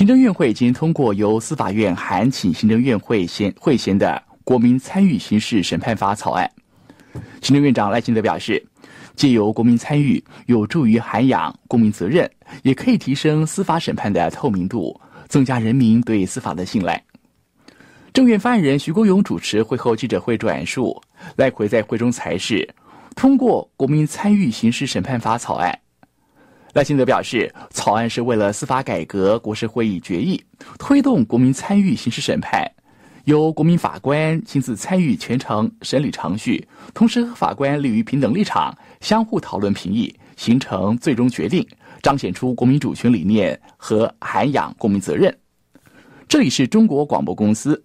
行政院会已经通过由司法院函请行政院会贤会贤的《国民参与刑事审判法》草案。行政院长赖清德表示，借由国民参与，有助于涵养公民责任，也可以提升司法审判的透明度，增加人民对司法的信赖。政院发言人徐国勇主持会后记者会转述，赖奎在会中才是通过《国民参与刑事审判法》草案。赖清德表示，草案是为了司法改革，国事会议决议推动国民参与刑事审判，由国民法官亲自参与全程审理程序，同时和法官立于平等立场，相互讨论评议，形成最终决定，彰显出国民主权理念和涵养公民责任。这里是中国广播公司。